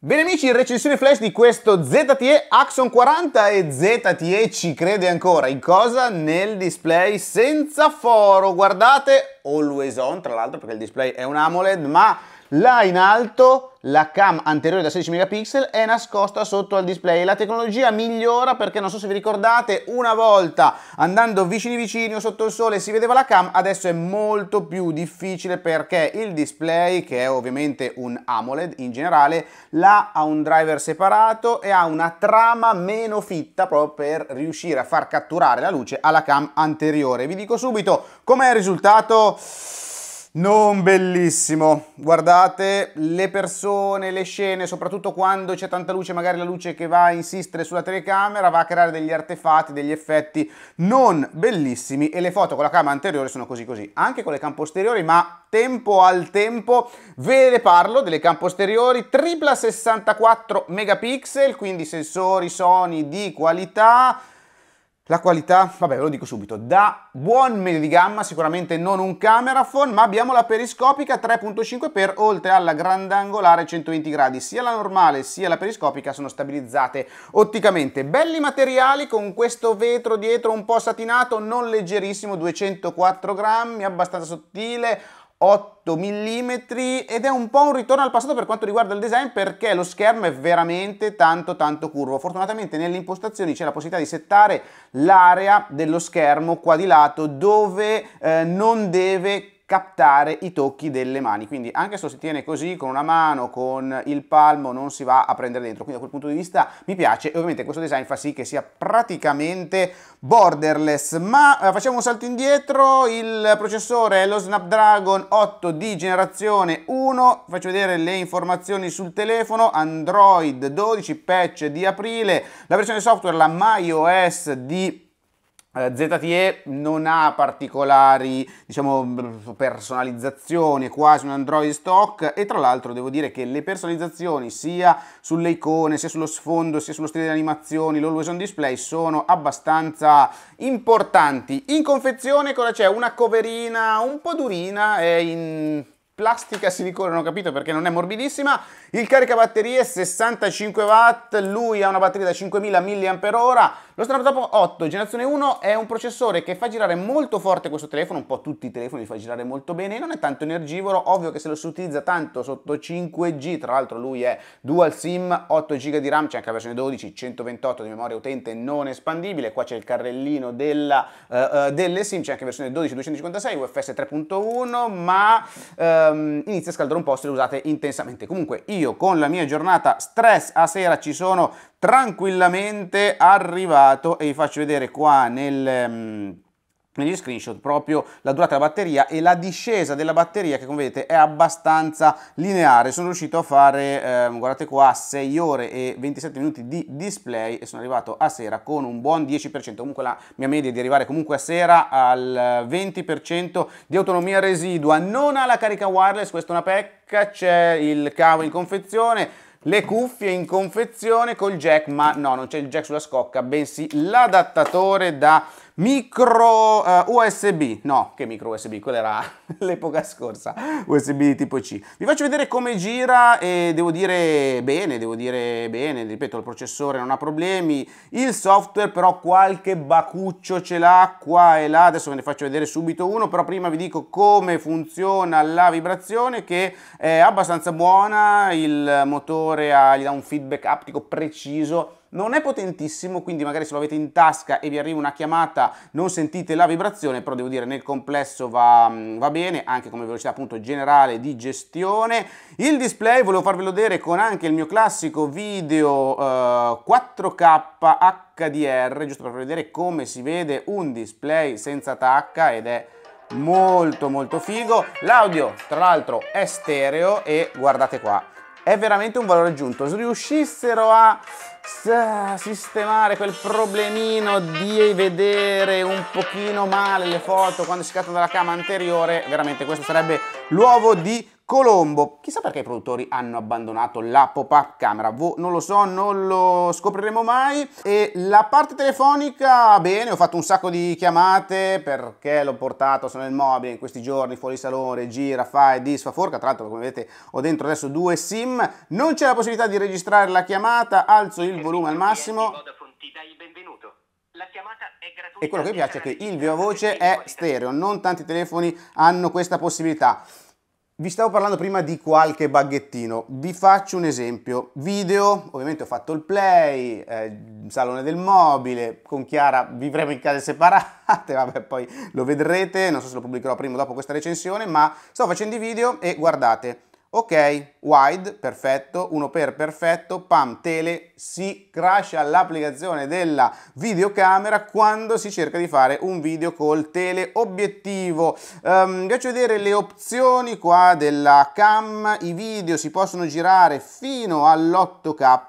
Bene amici, recensione flash di questo ZTE Axon 40 e ZTE ci crede ancora in cosa? Nel display senza foro, guardate, always on tra l'altro perché il display è un AMOLED ma là in alto la cam anteriore da 16 megapixel è nascosta sotto al display. La tecnologia migliora perché non so se vi ricordate, una volta andando vicini vicini o sotto il sole si vedeva la cam, adesso è molto più difficile perché il display, che è ovviamente un AMOLED in generale, la ha un driver separato e ha una trama meno fitta proprio per riuscire a far catturare la luce alla cam anteriore. Vi dico subito com'è il risultato non bellissimo, guardate le persone, le scene, soprattutto quando c'è tanta luce, magari la luce che va a insistere sulla telecamera va a creare degli artefatti, degli effetti non bellissimi e le foto con la camera anteriore sono così così, anche con le cam posteriori, ma tempo al tempo ve ne parlo delle cam posteriori, tripla 64 megapixel, quindi sensori Sony di qualità, la qualità, vabbè ve lo dico subito, da buon medio di gamma, sicuramente non un camera ma abbiamo la periscopica 3.5x oltre alla grandangolare 120 gradi, sia la normale sia la periscopica sono stabilizzate otticamente. Belli materiali con questo vetro dietro un po' satinato, non leggerissimo, 204 grammi, abbastanza sottile, 8 mm ed è un po' un ritorno al passato per quanto riguarda il design perché lo schermo è veramente tanto tanto curvo. Fortunatamente nelle impostazioni c'è la possibilità di settare l'area dello schermo qua di lato dove eh, non deve captare i tocchi delle mani, quindi anche se lo si tiene così con una mano, con il palmo, non si va a prendere dentro, quindi da quel punto di vista mi piace e ovviamente questo design fa sì che sia praticamente borderless, ma eh, facciamo un salto indietro, il processore è lo Snapdragon 8 di generazione 1, faccio vedere le informazioni sul telefono, Android 12, patch di aprile, la versione software la MyOS di ZTE non ha particolari diciamo, personalizzazioni, è quasi un Android stock e tra l'altro devo dire che le personalizzazioni sia sulle icone, sia sullo sfondo, sia sullo stile di animazioni, l'always on display sono abbastanza importanti. In confezione cosa c'è? Una coverina un po' durina e in plastica silicone, non ho capito perché non è morbidissima. Il caricabatterie 65 w lui ha una batteria da 5000 mAh lo Snapdragon 8 generazione 1 è un processore che fa girare molto forte questo telefono, un po' tutti i telefoni li fa girare molto bene, non è tanto energivoro, ovvio che se lo si utilizza tanto sotto 5G, tra l'altro lui è dual SIM, 8 GB di RAM, c'è anche la versione 12, 128 di memoria utente non espandibile, qua c'è il carrellino della, uh, delle SIM, c'è anche la versione 12, 256, UFS 3.1, ma um, inizia a scaldare un po' se lo usate intensamente. Comunque io con la mia giornata stress a sera ci sono tranquillamente arrivato e vi faccio vedere qua nel, ehm, negli screenshot proprio la durata della batteria e la discesa della batteria che come vedete è abbastanza lineare sono riuscito a fare eh, guardate qua 6 ore e 27 minuti di display e sono arrivato a sera con un buon 10% comunque la mia media è di arrivare comunque a sera al 20% di autonomia residua non ha la carica wireless questa è una pecca c'è il cavo in confezione le cuffie in confezione col jack, ma no, non c'è il jack sulla scocca, bensì l'adattatore da micro uh, eh, USB, no, che micro USB, quella era l'epoca scorsa, USB tipo C. Vi faccio vedere come gira e devo dire bene, devo dire bene, ripeto il processore non ha problemi, il software però qualche bacuccio ce l'ha qua e là, adesso ve ne faccio vedere subito uno, però prima vi dico come funziona la vibrazione che è abbastanza buona, il motore ha, gli dà un feedback aptico preciso, non è potentissimo, quindi magari se lo avete in tasca e vi arriva una chiamata non sentite la vibrazione, però devo dire nel complesso va, mm, va bene, anche come velocità appunto generale di gestione. Il display volevo farvelo vedere con anche il mio classico video eh, 4K HDR, giusto per vedere come si vede un display senza tacca ed è molto molto figo. L'audio tra l'altro è stereo e guardate qua è veramente un valore aggiunto. Se riuscissero a sistemare quel problemino di vedere un pochino male le foto quando si scattano dalla cama anteriore, veramente questo sarebbe l'uovo di Colombo, chissà perché i produttori hanno abbandonato la pop-up camera, Vo, boh, non lo so, non lo scopriremo mai. E la parte telefonica, bene, ho fatto un sacco di chiamate perché l'ho portato, sono nel mobile in questi giorni, fuori salone, gira, fa e disfa, forca, tra l'altro come vedete ho dentro adesso due sim, non c'è la possibilità di registrare la chiamata, alzo il volume al massimo. E quello che mi piace è che il via voce è stereo, non tanti telefoni hanno questa possibilità. Vi stavo parlando prima di qualche baghettino, vi faccio un esempio. Video, ovviamente ho fatto il play, eh, salone del mobile, con Chiara vivremo in case separate, vabbè poi lo vedrete, non so se lo pubblicherò prima o dopo questa recensione, ma sto facendo i video e guardate, Ok, wide, perfetto, 1 per perfetto, pam, tele, si crasha l'applicazione della videocamera quando si cerca di fare un video col teleobiettivo. Um, vi faccio vedere le opzioni qua della cam, i video si possono girare fino all'8K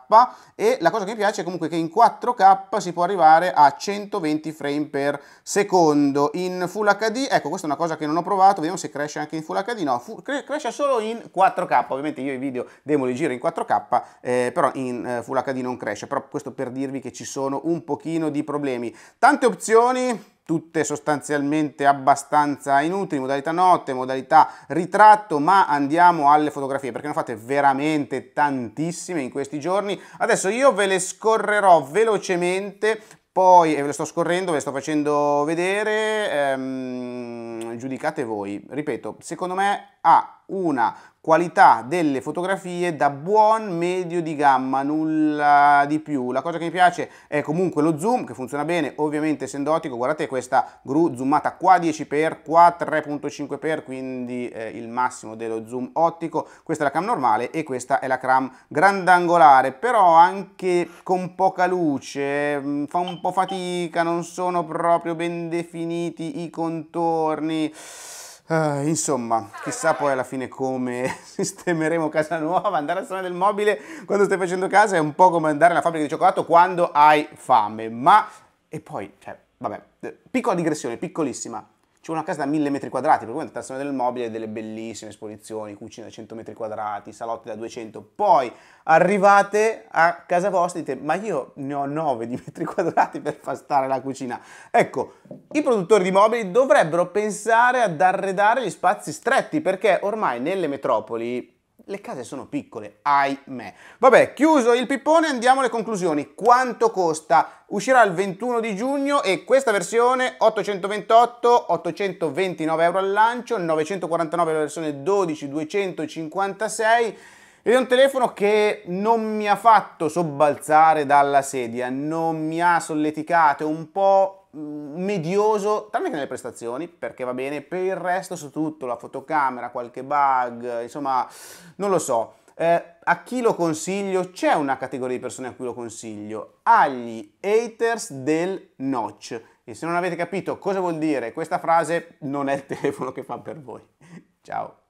e la cosa che mi piace è comunque che in 4K si può arrivare a 120 frame per secondo. In Full HD, ecco questa è una cosa che non ho provato, vediamo se cresce anche in Full HD, no, fu- cresce solo in 4K. 4K, ovviamente io i video demo li giro in 4K, eh, però in eh, Full HD non cresce, però questo per dirvi che ci sono un pochino di problemi. Tante opzioni, tutte sostanzialmente abbastanza inutili, modalità notte, modalità ritratto, ma andiamo alle fotografie perché ne fate veramente tantissime in questi giorni. Adesso io ve le scorrerò velocemente, poi, e ve le sto scorrendo, ve le sto facendo vedere, ehm, giudicate voi. Ripeto, secondo me ha una qualità delle fotografie da buon medio di gamma, nulla di più. La cosa che mi piace è comunque lo zoom che funziona bene, ovviamente essendo ottico, guardate questa gru zoomata qua 10x, qua 3.5x, quindi eh, il massimo dello zoom ottico, questa è la cam normale e questa è la cam grandangolare, però anche con poca luce mh, mm, fa un po' fatica, non sono proprio ben definiti i contorni. Uh, insomma, chissà poi alla fine come sistemeremo casa nuova, andare a zona del mobile quando stai facendo casa è un po' come andare alla fabbrica di cioccolato quando hai fame, ma... E poi, cioè, vabbè, eh, piccola digressione, piccolissima, c'è una casa da 1000 metri quadrati, per cui l'ambientazione del mobile ha delle bellissime esposizioni, cucina da 100 metri quadrati, salotti da 200, poi arrivate a casa vostra e dite ma io ne ho 9 di metri quadrati per far stare la cucina. Ecco, i produttori di mobili dovrebbero pensare ad arredare gli spazi stretti perché ormai nelle metropoli le case sono piccole, ahimè. Vabbè, chiuso il pippone, andiamo alle conclusioni. Quanto costa? Uscirà il 21 di giugno e questa versione 828, 829 euro al lancio, 949 la versione 12, 256 ed è un telefono che non mi ha fatto sobbalzare dalla sedia, non mi ha solleticato, un po' Mm, medioso, tranne che nelle prestazioni, perché va bene, per il resto su tutto, la fotocamera, qualche bug, insomma, non lo so. Eh, a chi lo consiglio? C'è una categoria di persone a cui lo consiglio, agli haters del notch. E se non avete capito cosa vuol dire questa frase, non è il telefono che fa per voi. Ciao.